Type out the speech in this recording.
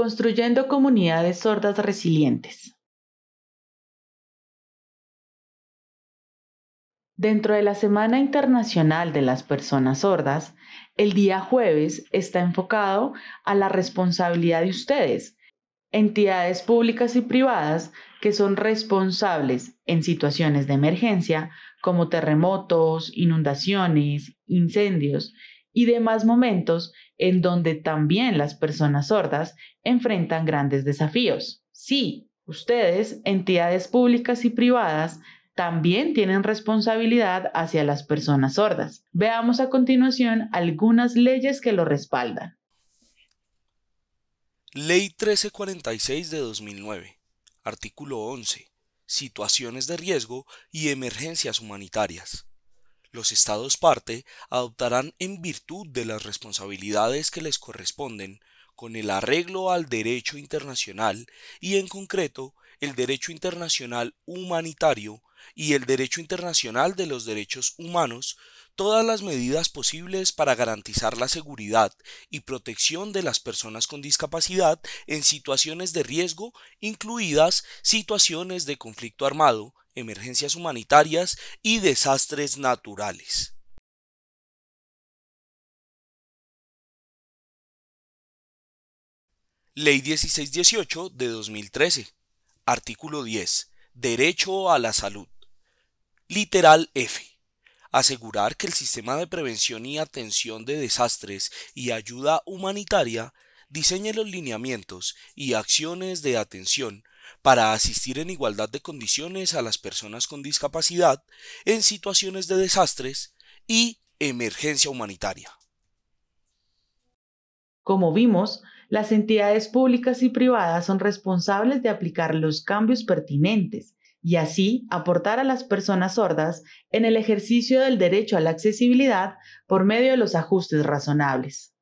construyendo comunidades sordas resilientes. Dentro de la Semana Internacional de las Personas Sordas, el día jueves está enfocado a la responsabilidad de ustedes, entidades públicas y privadas que son responsables en situaciones de emergencia como terremotos, inundaciones, incendios y demás momentos en donde también las personas sordas enfrentan grandes desafíos. Sí, ustedes, entidades públicas y privadas, también tienen responsabilidad hacia las personas sordas. Veamos a continuación algunas leyes que lo respaldan. Ley 1346 de 2009, artículo 11, situaciones de riesgo y emergencias humanitarias los Estados parte adoptarán en virtud de las responsabilidades que les corresponden con el arreglo al derecho internacional y en concreto el derecho internacional humanitario y el derecho internacional de los derechos humanos todas las medidas posibles para garantizar la seguridad y protección de las personas con discapacidad en situaciones de riesgo, incluidas situaciones de conflicto armado, emergencias humanitarias y desastres naturales. Ley 1618 de 2013, artículo 10, Derecho a la salud. Literal F asegurar que el sistema de prevención y atención de desastres y ayuda humanitaria diseñe los lineamientos y acciones de atención para asistir en igualdad de condiciones a las personas con discapacidad en situaciones de desastres y emergencia humanitaria. Como vimos, las entidades públicas y privadas son responsables de aplicar los cambios pertinentes y así aportar a las personas sordas en el ejercicio del derecho a la accesibilidad por medio de los ajustes razonables.